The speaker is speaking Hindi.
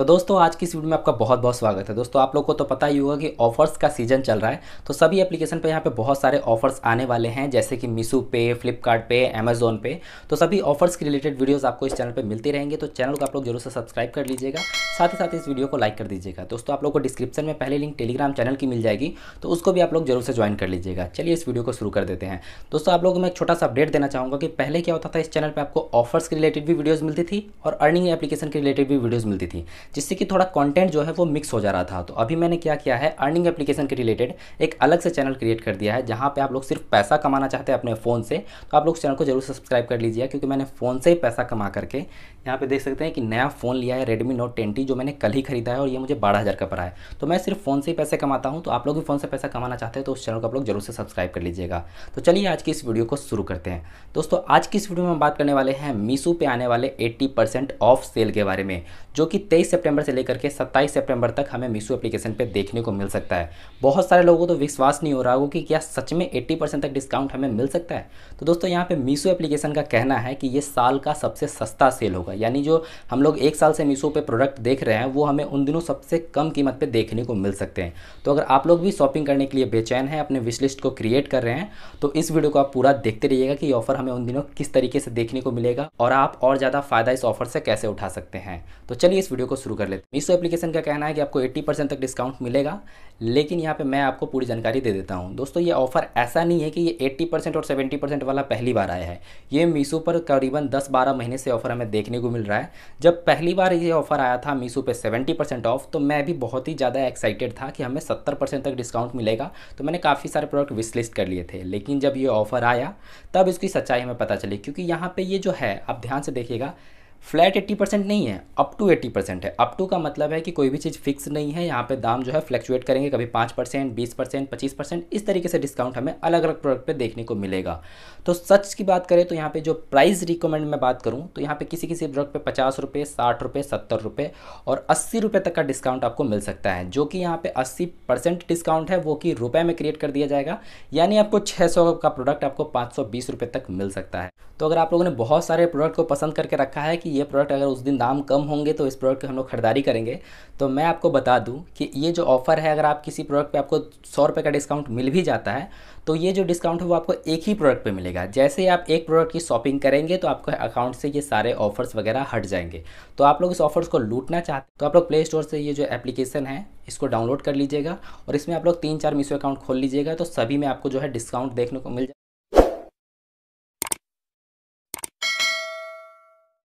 तो दोस्तों आज की इस वीडियो में आपका बहुत बहुत स्वागत है दोस्तों आप लोग को तो पता ही होगा कि ऑफर्स का सीजन चल रहा है तो सभी एप्लीकेशन पे यहाँ पे बहुत सारे ऑफर्स आने वाले हैं जैसे कि मीशो पे फ्लिपकार्ट पे अमेजोन पे तो सभी ऑफर्स के रिलेटेड वीडियोज आपको इस चैनल पर मिलते रहेंगे तो चैनल को आप लोग जरूर से सब्सक्राइब कर लीजिएगा साथ ही साथ इस वीडियो को लाइक कर दीजिएगा दोस्तों आप लोग को डिस्क्रिप्शन में पहले लिंक टेलीग्राम चैनल की मिल जाएगी तो उसको भी आप लोग जरूर से ज्वाइन कर लीजिएगा चलिए इस वीडियो को शुरू कर देते हैं दोस्तों आप लोग मैं एक छोटा सा अपडेट देना चाहूँगा कि पहले क्या होता था इस चैनल पर आपको ऑफर्स के रिलेटेड भी वीडियोज़ मिलती थी और अर्निंग एप्लीकेशन के रिलेटेड भी वीडियोज़ मिलती थी जिससे कि थोड़ा कंटेंट जो है वो मिक्स हो जा रहा था तो अभी मैंने क्या किया है अर्निंग एप्लीकेशन के रिलेटेड एक अलग से चैनल क्रिएट कर दिया है जहाँ पे आप लोग सिर्फ पैसा कमाना चाहते हैं अपने फ़ोन से तो आप लोग चैनल को जरूर सब्सक्राइब कर लीजिए क्योंकि मैंने फ़ोन से ही पैसा कमा करके यहाँ पे देख सकते हैं कि नया फ़ोन लिया है रेडमी नोट ट्वेंटी जो मैंने कल ही खरीदा है और ये मुझे बारह हज़ार का पड़ा है तो मैं सिर्फ फ़ोन से ही पैसे कमाता हूँ तो आप लोग भी फ़ोन से पैसा कमाना चाहते हैं तो उस चैनल को आप लोग जरूर से सब्सक्राइब कर लीजिएगा तो चलिए आज की इस वीडियो को शुरू करते हैं दोस्तों आज की इस वीडियो में हम बात करने वाले हैं मीशो पे आने वाले एट्टी ऑफ सेल के बारे में जो कि तेईस तेईस सितंबर से लेकर के 27 सितंबर तक हमें मीशो एप्लीकेशन पे देखने को मिल सकता है बहुत सारे लोगों को तो विश्वास नहीं हो रहा होगा कि क्या सच में 80 परसेंट तक डिस्काउंट हमें मिल सकता है तो दोस्तों यहाँ पे मीशो एप्लीकेशन का कहना है कि ये साल का सबसे सस्ता सेल होगा यानी जो हम लोग एक साल से मीशो पर प्रोडक्ट देख रहे हैं वो हमें उन दिनों सबसे कम कीमत पर देखने को मिल सकते हैं तो अगर आप लोग भी शॉपिंग करने के लिए बेचैन है अपने विश लिस्ट को क्रिएट कर रहे हैं तो इस वीडियो को आप पूरा देखते रहिएगा कि ऑफर हमें उन दिनों किस तरीके से देखने को मिलेगा और आप और ज़्यादा फ़ायदा इस ऑफर से कैसे उठा सकते हैं तो चलिए इस वीडियो को शुरू कर लेते हैं मीशो एप्लीकेशन का कहना है कि आपको 80 परसेंट तक डिस्काउंट मिलेगा लेकिन यहाँ पे मैं आपको पूरी जानकारी दे देता हूँ दोस्तों ये ऑफर ऐसा नहीं है कि ये 80 परसेंट और 70 परसेंट वाला पहली बार आया है ये मीशो पर करीबन 10-12 महीने से ऑफर हमें देखने को मिल रहा है जब पहली बार ये ऑफर आया था मीशो पे सेवेंटी ऑफ तो मैं भी बहुत ही ज़्यादा एक्साइटेड था कि हमें सत्तर तक डिस्काउंट मिलेगा तो मैंने काफ़ी सारे प्रोडक्ट विशलिस्ट कर लिए थे लेकिन जब ये ऑफर आया तब इसकी सच्चाई हमें पता चली क्योंकि यहाँ पर ये जो है आप ध्यान से देखिएगा फ्लैट 80 परसेंट नहीं है अप टू 80 परसेंट है अप टू का मतलब है कि कोई भी चीज़ फिक्स नहीं है यहाँ पे दाम जो है फ्लैक्चुएट करेंगे कभी पाँच परसेंट बीस परसेंट पच्चीस परसेंट इस तरीके से डिस्काउंट हमें अलग अलग प्रोडक्ट पे देखने को मिलेगा तो सच की बात करें तो यहाँ पे जो प्राइस रिकमेंड मैं बात करूँ तो यहाँ पे किसी किसी प्रोडक्ट पे पचास रुपये साठ रुपये सत्तर रुपये और अस्सी रुपये तक का डिस्काउंट आपको मिल सकता है जो कि यहाँ पर अस्सी परसेंट डिस्काउंट है वो कि रुपये में क्रिएट कर दिया जाएगा यानी आपको छः सौ का प्रोडक्ट आपको पाँच सौ बीस रुपये तक मिल सकता है तो अगर आप लोगों ने बहुत सारे प्रोडक्ट को पसंद करके रखा है कि कि ये प्रोडक्ट अगर उस दिन दाम कम होंगे तो इस प्रोडक्ट की हम लोग ख़रीदारी करेंगे तो मैं आपको बता दूं कि ये जो ऑफ़र है अगर आप किसी प्रोडक्ट पे आपको सौ रुपये का डिस्काउंट मिल भी जाता है तो ये जो डिस्काउंट है वो आपको एक ही प्रोडक्ट पे मिलेगा जैसे ही आप एक प्रोडक्ट की शॉपिंग करेंगे तो आपके अकाउंट से ये सारे ऑफर्स वगैरह हट जाएंगे तो आप लोग इस ऑफर्स को लूटना चाहते तो आप लोग प्ले स्टोर से ये जो एप्लीकेशन है इसको डाउनलोड कर लीजिएगा और इसमें आप लोग तीन चार मीशो अकाउंट खोल लीजिएगा तो सभी में आपको जो है डिस्काउंट देखने को मिल जाए